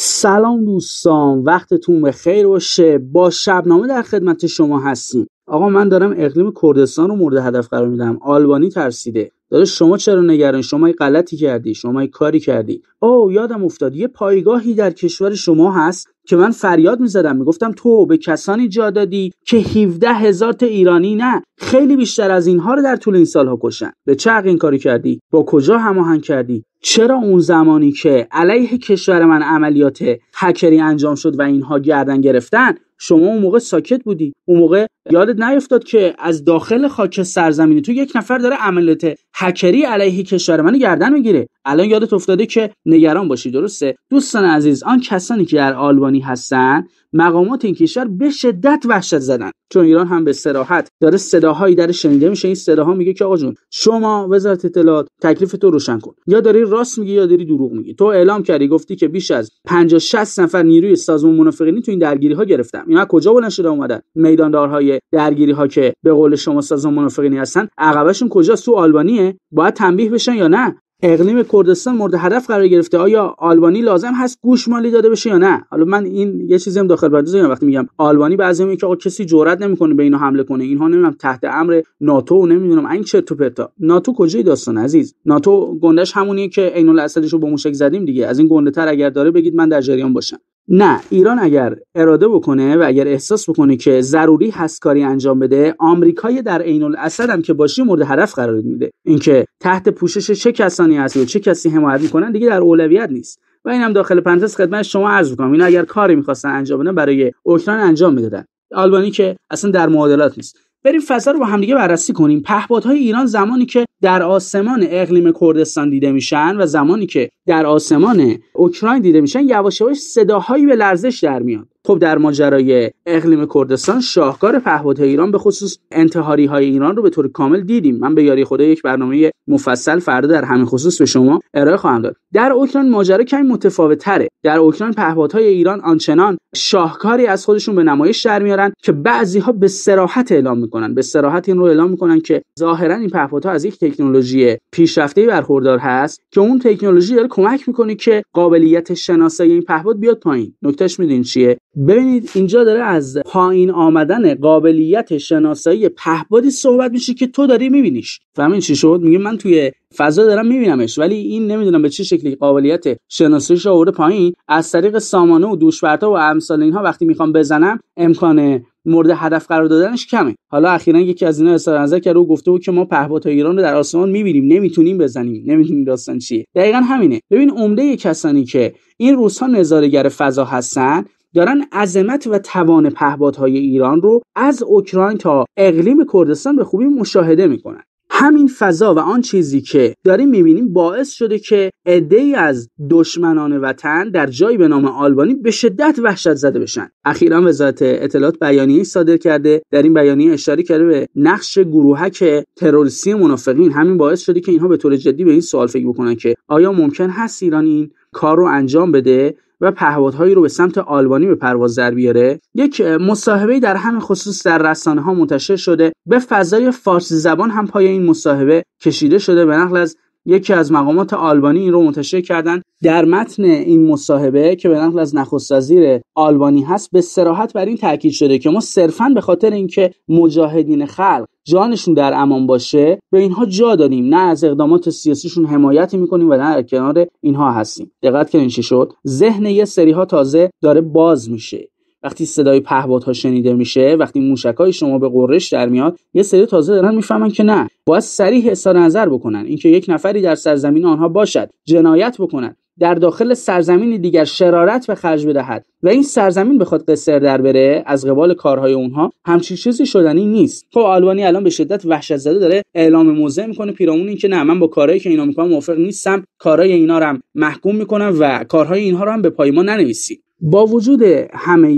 سلام دوستان وقتتون به خیر باشه با شبنامه در خدمت شما هستیم آقا من دارم اقلیم کردستان رو مورد هدف قرار میدم آلبانی ترسیده داره شما چرا نگران شما غلطی کردی شما کاری کردی او یادم افتاد یه پایگاهی در کشور شما هست که من فریاد می میگفتم تو به کسانی جا دادی که 17 هزار تا ایرانی نه خیلی بیشتر از اینها رو در طول این سالها کشن به چه این کاری کردی با کجا هماهنگ کردی چرا اون زمانی که علیه کشور من عملیات هکری انجام شد و اینها گردن گرفتن شما اون موقع ساکت بودی اون موقع یادت نیفتاد که از داخل خاک سرزمینی تو یک نفر داره عملیات هکری علیه کشور منو گردن میگیره الان یادت افتاده که نگران باشی درسته دوستان عزیز آن کسانی که در آلبانی هستن مقامات این کشور به شدت وحشت زدن چون ایران هم به سراحت داره صداهایی در شنیده میشه این صداها میگه که آقا جون شما وزارت اطلاعات تکلیف تو روشن کن یا داری راست میگی یا داری دروغ میگی تو اعلام کردی گفتی که بیش از 50 60 نفر نیروی سازمان منافقینی تو این درگیری ها گرفتم اینا کجا بلند شده اومدن میداندارهای درگیری ها که به قول شما سازمان منافقینی هستن عقبشون کجاست تو آلبانیه باید تنبیه بشن یا نه اقلیم کردستان مورد هدف قرار گرفته آیا آلبانی لازم هست گوشمالی داده بشه یا نه حالا من این یه چیزی هم داخل پرداز وقتی میگم آلبانی بعضی میگه که آقا کسی جرئت نمیکنه به اینا حمله کنه اینها نمیدونم تحت امر ناتو و نمیدونم این چرت و پرتا ناتو کجای داستان عزیز ناتو گندش همونیه که عین الاسدش رو با موشک زدیم دیگه از این گنده تر اگر داره بگید من در جریان باشم نه ایران اگر اراده بکنه و اگر احساس بکنه که ضروری هست کاری انجام بده آمریکای در عین الاسد هم که باشی مورد حرف قرار میده اینکه تحت پوشش چه کسانی هست و چه کسی حمایت میکنن دیگه در اولویت نیست و اینم داخل پنتس خدمت شما عرض میکنم اینا اگر کاری میخواستن انجام بدن برای اوکراین انجام میدادن آلبانی که اصلا در معادلات نیست بریم فضا رو با همدیگه بررسی کنیم پهپادهای ایران زمانی که در آسمان اقلیم کردستان دیده میشن و زمانی که در آسمان اوکراین دیده میشن یواش یواش صداهایی به لرزش در میاد خب در ماجرای اقلیم کردستان شاهکار پهپادهای ایران به خصوص انتحاری های ایران رو به طور کامل دیدیم من به یاری خدا یک برنامه مفصل فردا در همین خصوص به شما ارائه خواهم داد در اوکراین ماجرا کمی متفاوت تره در اوکراین پهپادهای ایران آنچنان شاهکاری از خودشون به نمایش در میارن که بعضی ها به سراحت اعلام میکنن به سراحت این رو اعلام میکنن که ظاهرا این پهپادها از یک تکنولوژی پیشرفته برخوردار هست که اون تکنولوژی داره کمک میکنه که قابلیت شناسایی این پهپاد بیاد پایین نکتهش میدونین چیه ببینید اینجا داره از پایین آمدن قابلیت شناسایی پهبادی صحبت میشه که تو داری میبینیش فهمین چی شد میگه من توی فضا دارم میبینمش ولی این نمیدونم به چه شکلی قابلیت شناساییش آورده پایین از طریق سامانه و دوشورتا و امثال اینها وقتی میخوام بزنم امکان مورد هدف قرار دادنش کمه حالا اخیرا یکی از اینا اثر نظر کرد و گفته بود که ما پهبات ایران رو در آسمان میبینیم نمیتونیم بزنیم نمیتونیم داستان چیه دقیقا همینه ببین عمده کسانی که این روزها نظارهگر فضا هستن دارن عظمت و توان پهپادهای ایران رو از اوکراین تا اقلیم کردستان به خوبی مشاهده میکنن همین فضا و آن چیزی که داریم میبینیم باعث شده که ای از دشمنان وطن در جایی به نام آلبانی به شدت وحشت زده بشن اخیرا وزارت اطلاعات بیانیه صادر کرده در این بیانیه اشاره کرده به نقش گروهک تروریستی منافقین همین باعث شده که اینها به طور جدی به این سوال فکر بکنن که آیا ممکن هست ایران این کار رو انجام بده و پهپادهایی رو به سمت آلبانی به پرواز در بیاره یک مصاحبه در همین خصوص در رسانه ها منتشر شده به فضای فارسی زبان هم پای این مصاحبه کشیده شده به نقل از یکی از مقامات آلبانی این رو منتشر کردن در متن این مصاحبه که به نقل از نخست وزیر آلبانی هست به سراحت بر این تاکید شده که ما صرفا به خاطر اینکه مجاهدین خلق جانشون در امان باشه به اینها جا دادیم نه از اقدامات سیاسیشون حمایت میکنیم و نه در کنار اینها هستیم دقت کردین چی شد ذهن یه سری ها تازه داره باز میشه وقتی صدای ها شنیده میشه وقتی موشکای شما به قرش در میاد یه سری تازه دارن میفهمن که نه باید سریح اظهار نظر بکنن اینکه یک نفری در سرزمین آنها باشد جنایت بکنند. در داخل سرزمین دیگر شرارت به خرج بدهد و این سرزمین بخواد قصر در بره از قبال کارهای اونها همچین چیزی شدنی نیست خب آلبانی الان به شدت وحشت زده داره اعلام موضع میکنه پیرامون که نه من با کارهایی که اینا میکنم موافق نیستم کارهای اینا رو هم محکوم میکنم و کارهای اینها رو هم به پای ما ننویسید با وجود همه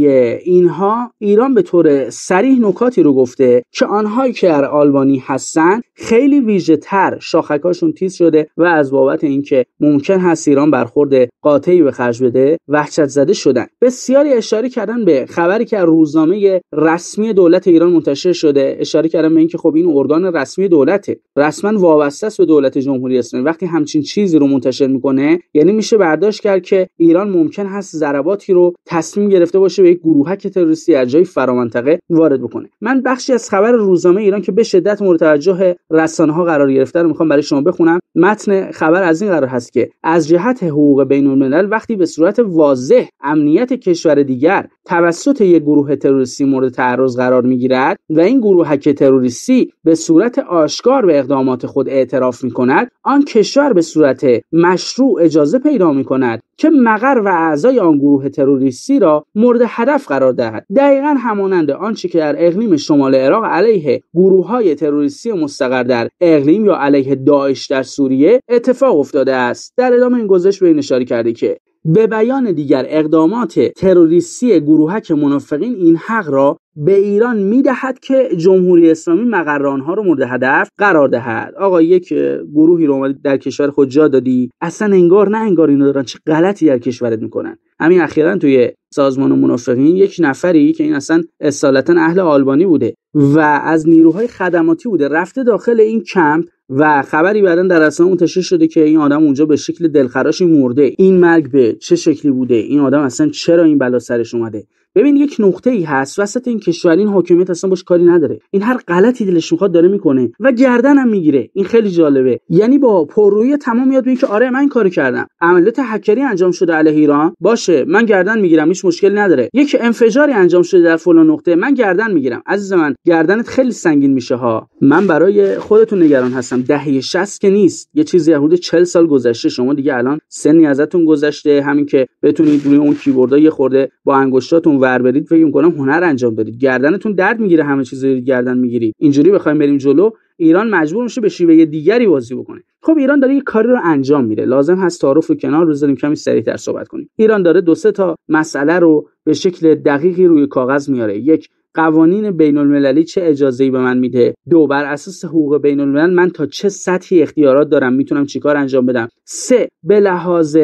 اینها ایران به طور سریح نکاتی رو گفته که آنهایی که در آلبانی هستند خیلی ویژه تر شاخکاشون تیز شده و از بابت اینکه ممکن هست ایران برخورد قاطعی به خرج بده وحشت زده شدن بسیاری اشاره کردن به خبری که روزنامه رسمی دولت ایران منتشر شده اشاره کردن به اینکه خب این ارگان رسمی دولته رسما وابسته است به دولت جمهوری اسلامی وقتی همچین چیزی رو منتشر میکنه یعنی میشه برداشت کرد که ایران ممکن هست ضربات رو تصمیم گرفته باشه به یک گروهک تروریستی از جای فرامنطقه وارد بکنه من بخشی از خبر روزنامه ایران که به شدت مورد توجه رسانه ها قرار گرفته رو میخوام برای شما بخونم متن خبر از این قرار هست که از جهت حقوق بین الملل وقتی به صورت واضح امنیت کشور دیگر توسط یک گروه تروریستی مورد تعرض قرار میگیرد و این گروهک تروریستی به صورت آشکار به اقدامات خود اعتراف میکند آن کشور به صورت مشروع اجازه پیدا میکند که مقر و اعضای آن گروه تروریستی را مورد هدف قرار دهد دقیقا همانند آنچه که در اقلیم شمال عراق علیه گروه های تروریستی مستقر در اقلیم یا علیه داعش در سوریه اتفاق افتاده است در ادامه این گزارش به این اشاره کرده که به بیان دیگر اقدامات تروریستی گروهک منافقین این حق را به ایران میدهد که جمهوری اسلامی مقر رو مورد هدف قرار دهد آقا یک گروهی رو اومدی در کشور خود جا دادی اصلا انگار نه انگار اینو دارن چه غلطی در کشورت میکنن همین اخیرا توی سازمان منافقین یک نفری که این اصلا اصالتا اهل آلبانی بوده و از نیروهای خدماتی بوده رفته داخل این کمپ و خبری بعدا در اون منتشر شده که این آدم اونجا به شکل دلخراشی مرده این مرگ به چه شکلی بوده این آدم اصلا چرا این بلا سرش اومده ببین یک نقطه ای هست وسط این کشور این حاکمیت اصلا باش کاری نداره این هر غلطی دلش میخواد داره میکنه و گردنم میگیره این خیلی جالبه یعنی با پررویی تمام میاد میگه که آره من کارو کردم عملیات هکری انجام شده علیه ایران باشه من گردن میگیرم هیچ مشکلی نداره یک انفجاری انجام شده در فلان نقطه من گردن میگیرم عزیز من گردنت خیلی سنگین میشه ها من برای خودتون نگران هستم دهه 60 که نیست یه چیزی حدود 40 سال گذشته شما دیگه الان سنی ازتون گذشته همین که بتونید روی اون کیبوردها یه خورده با انگشتاتون اونور برید فکر میکنم هنر انجام بدید گردنتون درد میگیره همه چیز رو گردن میگیری اینجوری بخوایم بریم جلو ایران مجبور میشه به شیوه دیگری بازی بکنه خب ایران داره یه کاری رو انجام میده لازم هست تعارف رو کنار بذاریم کمی سریعتر صحبت کنیم ایران داره دو سه تا مسئله رو به شکل دقیقی روی کاغذ میاره یک قوانین بین المللی چه اجازه به من میده دو بر اساس حقوق بین الملل من تا چه سطحی اختیارات دارم میتونم چیکار انجام بدم سه به لحاظ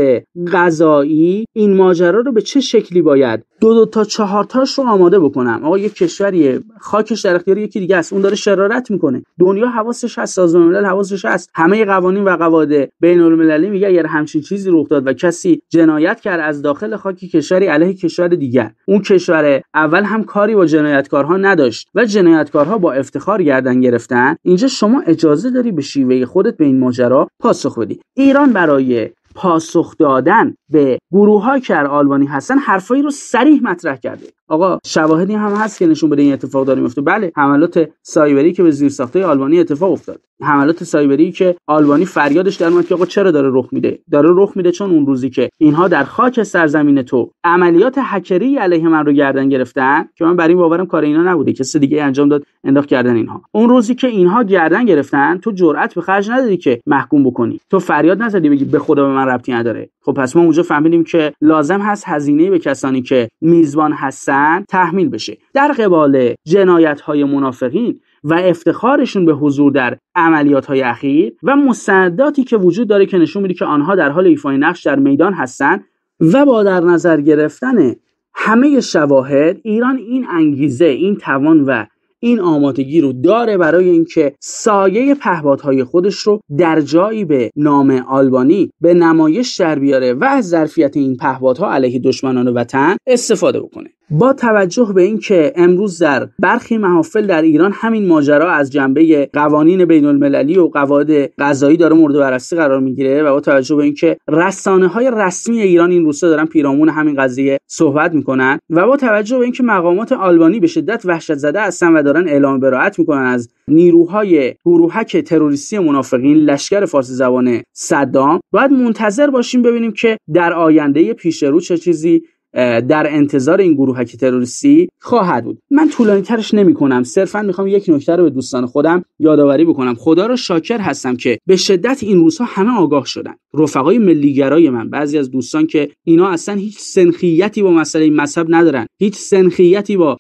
غذایی این ماجرا رو به چه شکلی باید دو دو تا چهار رو آماده بکنم آقا یک کشوریه خاکش در اختیار یکی دیگه است اون داره شرارت میکنه دنیا حواسش هست سازمان ملل حواسش هست همه قوانین و قواعد بین المللی میگه اگر همچین چیزی رخ داد و کسی جنایت کرد از داخل خاک کشوری علیه کشور دیگر اون کشور اول هم کاری با جنایت جنایتکارها نداشت و جنایتکارها با افتخار گردن گرفتن اینجا شما اجازه داری به شیوه خودت به این ماجرا پاسخ بدی ایران برای پاسخ دادن به گروه های که در آلبانی هستن حرفایی رو سریح مطرح کرده آقا شواهدی هم هست که نشون بده این اتفاق داره میفته بله حملات سایبری که به ساخته آلبانی اتفاق افتاد حملات سایبری که آلبانی فریادش در اومد که آقا چرا داره رخ میده داره رخ میده چون اون روزی که اینها در خاک سرزمین تو عملیات هکری علیه من رو گردن گرفتن که من بر این باورم کار اینا نبوده سه دیگه انجام داد انداخت کردن اینها اون روزی که اینها گردن گرفتن تو جرأت به خرج ندادی که محکوم بکنی تو فریاد نزدی بگی به خدا به ربطی نداره خب پس ما اونجا فهمیدیم که لازم هست هزینه به کسانی که میزبان هستن تحمیل بشه در قبال جنایت های منافقین و افتخارشون به حضور در عملیات های اخیر و مستنداتی که وجود داره که نشون میده که آنها در حال ایفای نقش در میدان هستند و با در نظر گرفتن همه شواهد ایران این انگیزه این توان و این آمادگی رو داره برای اینکه سایه پهپادهای خودش رو در جایی به نام آلبانی به نمایش در بیاره و از ظرفیت این پهپادها علیه دشمنان وطن استفاده بکنه با توجه به اینکه امروز در برخی محافل در ایران همین ماجرا از جنبه قوانین بین المللی و قواعد غذایی داره مورد بررسی قرار میگیره و با توجه به اینکه رسانه های رسمی ایران این روستا دارن پیرامون همین قضیه صحبت میکنن و با توجه به اینکه مقامات آلبانی به شدت وحشت زده هستن و دارن اعلام براعت میکنن از نیروهای گروهک تروریستی منافقین لشکر فارسی زبان صدام باید منتظر باشیم ببینیم که در آینده پیشرو چه چیزی در انتظار این گروهک تروریستی خواهد بود من طولانی ترش نمی کنم صرفا میخوام یک نکته رو به دوستان خودم یادآوری بکنم خدا رو شاکر هستم که به شدت این روزها همه آگاه شدن رفقای ملیگرای من بعضی از دوستان که اینا اصلا هیچ سنخیتی با مسئله مذهب ندارن هیچ سنخیتی با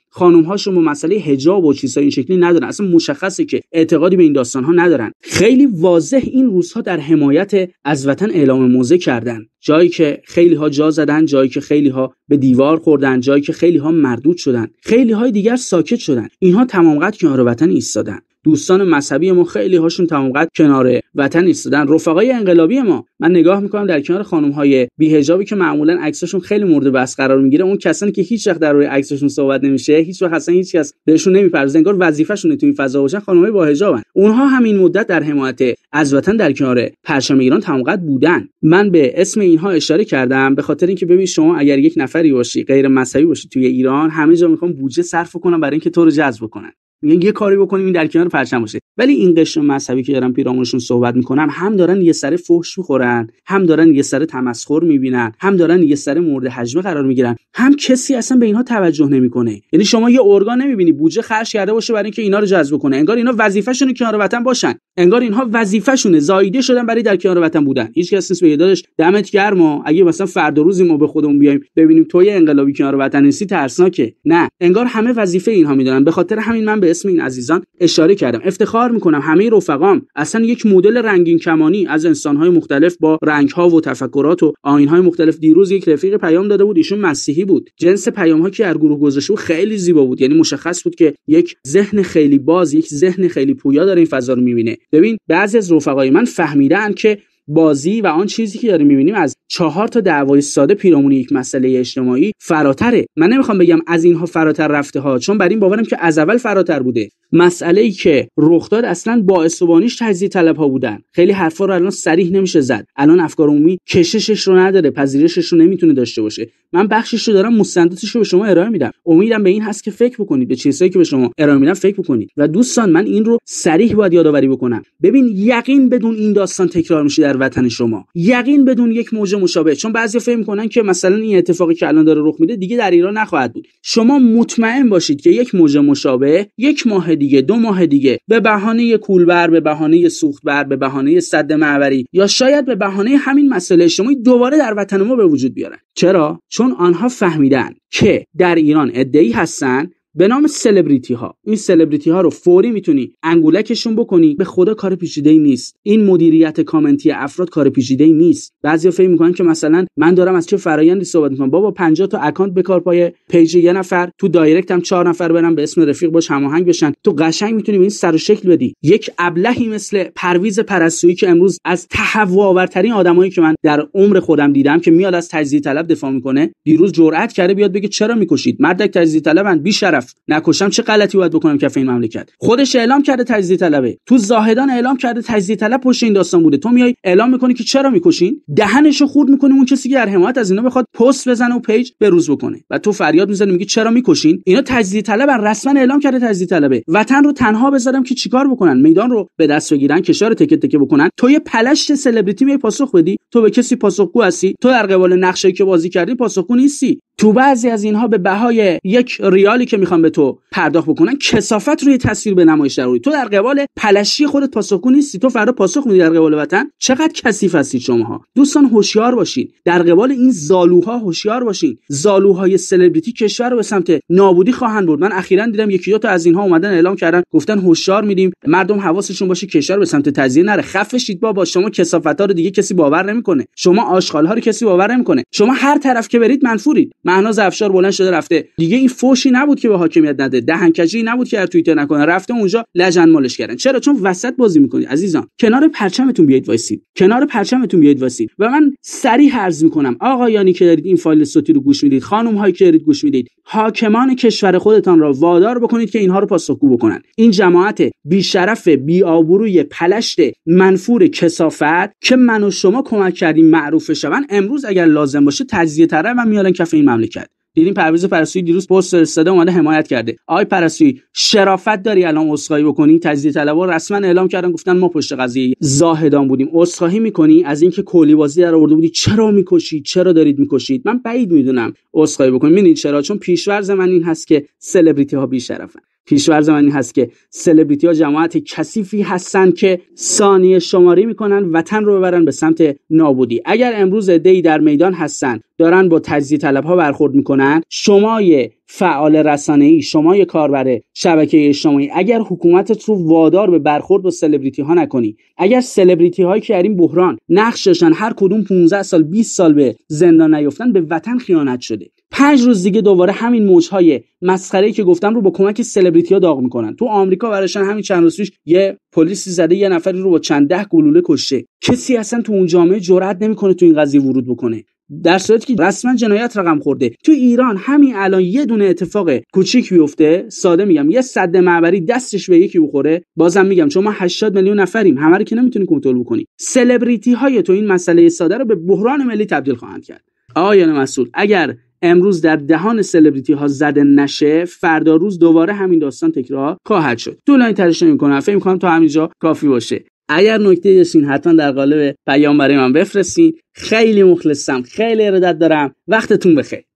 هاشون با مسئله حجاب و چیزای این شکلی ندارن اصلا مشخصه که اعتقادی به این داستان ها ندارن خیلی واضح این روزها در حمایت از وطن اعلام موزه کردن جایی که خیلی ها جا زدن جایی که خیلی ها به دیوار خوردن جایی که خیلی ها مردود شدند. خیلی های دیگر ساکت شدند. اینها تمام قد کنار وطن ایستادند دوستان مذهبی ما خیلی هاشون تمام قد کنار وطن ایستادن رفقای انقلابی ما من نگاه میکنم در کنار خانم های بیهجابی که معمولا عکسشون خیلی مورد بحث قرار میگیره اون کسانی که هیچ وقت در روی عکسشون صحبت نمیشه هیچ وقت اصلا هیچ کس بهشون نمیپرسه انگار وظیفه‌شونه تو این فضا باشن خانم های با حجابن اونها همین مدت در حمایت از وطن در کنار پرچم ایران تمام قد بودن من به اسم اینها اشاره کردم به خاطر اینکه ببین شما اگر یک نفری باشی غیر مذهبی باشی توی ایران همه جا میخوان بودجه صرف کنم برای اینکه تو رو جذب کنن میگن یه کاری بکنیم این در کنار پرچم باشه ولی این قشر مذهبی که دارم پیرامونشون صحبت میکنم هم دارن یه سر فحش میخورن هم دارن یه سر تمسخر میبینن هم دارن یه سر مورد حجمه قرار میگیرن هم کسی اصلا به اینها توجه نمیکنه یعنی شما یه ارگان نمیبینی بودجه خرج کرده باشه برای اینکه اینا رو جذب کنه انگار اینا وظیفه‌شون کنار وطن باشن انگار اینها وظیفه‌شون زاییده شدن برای در کنار وطن بودن هیچ کس نیست بگه داداش دمت گرم اگه مثلا فردا روزی ما به خودمون بیایم ببینیم توی انقلابی کنار وطن نیستی ترسناکه نه انگار همه وظیفه اینها میدونن به خاطر همین من به اسم این عزیزان اشاره کردم افتخار میکنم همه رفقام اصلا یک مدل رنگین کمانی از انسانهای مختلف با ها و تفکرات و آینهای مختلف دیروز یک رفیق پیام داده بود ایشون مسیحی بود جنس پیام ها که در گروه گذاشته بود خیلی زیبا بود یعنی مشخص بود که یک ذهن خیلی باز یک ذهن خیلی پویا داره این فضا رو میبینه ببین بعضی از رفقای من فهمیدن که بازی و آن چیزی که داریم میبینیم از چهار تا دعوای ساده پیرامون یک مسئله اجتماعی فراتره من نمیخوام بگم از اینها فراتر رفته ها چون بر این باورم که از اول فراتر بوده مسئله ای که رخ داد اصلا با اسبانیش تجزیه طلب ها بودن خیلی حرفا رو الان صریح نمیشه زد الان افکار عمومی کششش رو نداره پذیرشش رو نمیتونه داشته باشه من بخشش رو دارم مستنداتش رو به شما ارائه میدم امیدم به این هست که فکر بکنید به چیزهایی که به شما ارائه میدم فکر بکنید و دوستان من این رو صریح باید یادآوری بکنم ببین یقین بدون این داستان تکرار میشه در وطن شما یقین بدون یک موج مشابه چون بعضی فکر میکنن که مثلا این اتفاقی که الان داره رخ میده دیگه در ایران نخواهد بود شما مطمئن باشید که یک موج مشابه یک ماه دیگه دو ماه دیگه به بهانه کولبر به بهانه سوختبر به بهانه سد معوری یا شاید به بهانه همین مسئله اجتماعی دوباره در وطن ما به وجود بیارن چرا چون آنها فهمیدن که در ایران ادعی هستن به نام سلبریتی ها این سلبریتی ها رو فوری میتونی انگولکشون بکنی به خدا کار پیچیده ای نیست این مدیریت کامنتی افراد کار پیچیده ای نیست بعضیا فکر میکنن که مثلا من دارم از چه فرایندی صحبت میکنم بابا 50 تا اکانت به کار پای پیج یه نفر تو دایرکت هم چهار نفر برم به اسم رفیق باش هماهنگ بشن تو قشنگ میتونی این سر و شکل بدی یک ابلهی مثل پرویز پرستویی که امروز از تهوع آورترین آدمایی که من در عمر خودم دیدم که میاد از تجزیه طلب دفاع میکنه دیروز جرئت کرده بیاد بگه چرا میکشید مردک تجزیه طلبن بی شرف طرف نکشم چه غلطی باید بکنم کف این مملکت خودش اعلام کرده تجزیه طلبه تو زاهدان اعلام کرده تجزیه طلب پشت این داستان بوده تو میای اعلام میکنی که چرا میکشین دهنشو خورد میکنه اون کسی که در حمایت از اینا بخواد پست بزنه و پیج به روز بکنه و تو فریاد میزنی میگی چرا میکشین اینا تجزیه طلب رسما اعلام کرده تجزیه طلبه وطن رو تنها بذارم که چیکار بکنن میدان رو به دست بگیرن کشار تکه تکه بکنن تو یه پلشت سلبریتی می پاسخ بدی تو به کسی پاسخگو هستی تو در قبال نقشه که بازی کردی پاسخگو نیستی تو بعضی از اینها به بهای یک ریالی که میخوان به تو پرداخت بکنن کسافت روی تصویر به نمایش در تو در قبال پلشی خودت پاسخگو نیستی تو فردا پاسخ میدی در قبال وطن چقدر کثیف هستید شماها دوستان هوشیار باشین در قبال این زالوها هوشیار باشین زالوهای سلبریتی کشور رو به سمت نابودی خواهند برد من اخیرا دیدم یکی دو تا از اینها اومدن اعلام کردن گفتن هوشیار میدیم مردم حواسشون باشه کشور به سمت تزیه نره خفشید بابا شما کسافت ها رو دیگه کسی باور نمیکنه شما آشغال ها رو کسی باور نمیکنه شما هر طرف که برید منفورید معنا افشار بلند شده رفته دیگه این فوشی نبود که به حاکمیت نده دهنکجی نبود که توییتر نکنه رفته اونجا لجن مالش کردن چرا چون وسط بازی میکنید عزیزان کنار پرچمتون بیاید وایسید کنار پرچمتون بیاید وایسید و من سریع عرض میکنم آقایانی که دارید این فایل صوتی رو گوش میدید خانم هایی که دارید گوش میدید حاکمان کشور خودتان را وادار بکنید که اینها رو پاسخگو بکنن این جماعت بی شرف بی آبروی پلشت منفور کسافت که من و شما کمک کردیم معروف شون امروز اگر لازم باشه تجزیه طرح و میارن کف این مملکت دیدیم پرویز پرسوی دیروز پست فرستاده اومده حمایت کرده آقای پرسوی شرافت داری الان عذرخواهی بکنی تجدید طلبها رسما اعلام کردن گفتن ما پشت قضیه زاهدان بودیم عذرخواهی میکنی از اینکه کلی بازی در آورده بودی چرا میکشید چرا دارید میکشید من بعید میدونم عذرخواهی بکنم میدونید چرا چون پیشورز من این هست که سلبریتی ها بیشرفن پیشورز من این هست که سلبریتی ها جماعت کسیفی هستند که ثانیه شماری میکنن وطن رو ببرن به سمت نابودی اگر امروز دی در میدان هستند دارن با تجزیه طلب ها برخورد میکنن شمای فعال رسانه ای شمای کاربر شبکه اجتماعی اگر حکومتت رو وادار به برخورد با سلبریتی ها نکنی اگر سلبریتی هایی که در این بحران نقش داشتن هر کدوم 15 سال 20 سال به زندان نیفتن به وطن خیانت شده پنج روز دیگه دوباره همین موجهای مسخره که گفتم رو با کمک سلبریتی ها داغ میکنن تو آمریکا براشن همین چند روز پیش یه پلیسی زده یه نفری رو با چند ده گلوله کشته کسی اصلا تو اون جامعه جرئت نمیکنه تو این قضیه ورود بکنه در صورتی که رسما جنایت رقم خورده تو ایران همین الان یه دونه اتفاق کوچیک بیفته ساده میگم یه صد معبری دستش به یکی بخوره بازم میگم چون ما 80 میلیون نفریم همه رو که نمیتونی کنترل بکنی سلبریتی های تو این مسئله ساده رو به بحران ملی تبدیل خواهند کرد یا مسئول اگر امروز در دهان سلبریتی ها زده نشه فردا روز دوباره همین داستان تکرار خواهد شد طولانی ترش نمیکنم فکر میکنم تا همینجا کافی باشه اگر نکته داشتین حتما در قالب پیام برای من بفرستین خیلی مخلصم خیلی ارادت دارم وقتتون بخیر